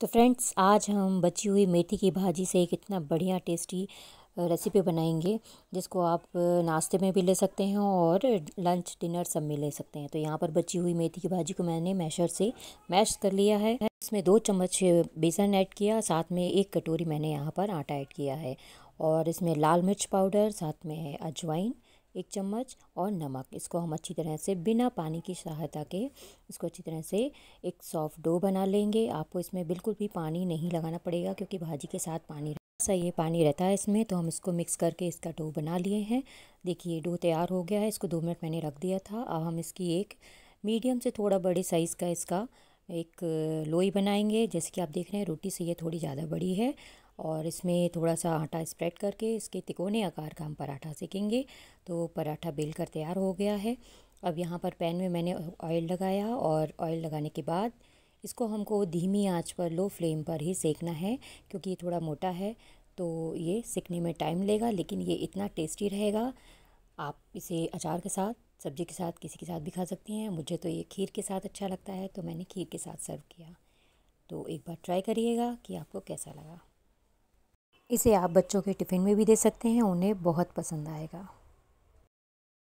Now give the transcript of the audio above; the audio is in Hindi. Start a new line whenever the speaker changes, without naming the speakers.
तो फ्रेंड्स आज हम बची हुई मेथी की भाजी से एक इतना बढ़िया टेस्टी रेसिपी बनाएंगे जिसको आप नाश्ते में भी ले सकते हैं और लंच डिनर सब में ले सकते हैं तो यहाँ पर बची हुई मेथी की भाजी को मैंने मैशर से मैश कर लिया है इसमें दो चम्मच बेसन ऐड किया साथ में एक कटोरी मैंने यहाँ पर आटा ऐड किया है और इसमें लाल मिर्च पाउडर साथ में है अजवाइन एक चम्मच और नमक इसको हम अच्छी तरह से बिना पानी की सहायता के इसको अच्छी तरह से एक सॉफ्ट डो बना लेंगे आपको इसमें बिल्कुल भी पानी नहीं लगाना पड़ेगा क्योंकि भाजी के साथ पानी ऐसा ये पानी रहता है इसमें तो हम इसको मिक्स करके इसका डो बना लिए हैं देखिए डो तैयार हो गया है इसको दो मिनट मैंने रख दिया था अब हम इसकी एक मीडियम से थोड़ा बड़े साइज़ का इसका एक लोई बनाएंगे जैसे कि आप देख रहे हैं रोटी से ये थोड़ी ज़्यादा बड़ी है और इसमें थोड़ा सा आटा स्प्रेड करके इसके तिकोने आकार का हम पराठा सेकेंगे तो पराठा बेल कर तैयार हो गया है अब यहाँ पर पैन में मैंने ऑयल लगाया और ऑयल लगाने के बाद इसको हमको धीमी आंच पर लो फ्लेम पर ही सेकना है क्योंकि ये थोड़ा मोटा है तो ये सेकने में टाइम लेगा लेकिन ये इतना टेस्टी रहेगा आप इसे अचार के साथ सब्जी के साथ किसी के साथ भी खा सकती हैं मुझे तो ये खीर के साथ अच्छा लगता है तो मैंने खीर के साथ सर्व किया तो एक बार ट्राई करिएगा कि आपको कैसा लगा इसे आप बच्चों के टिफ़िन में भी दे सकते हैं उन्हें बहुत पसंद आएगा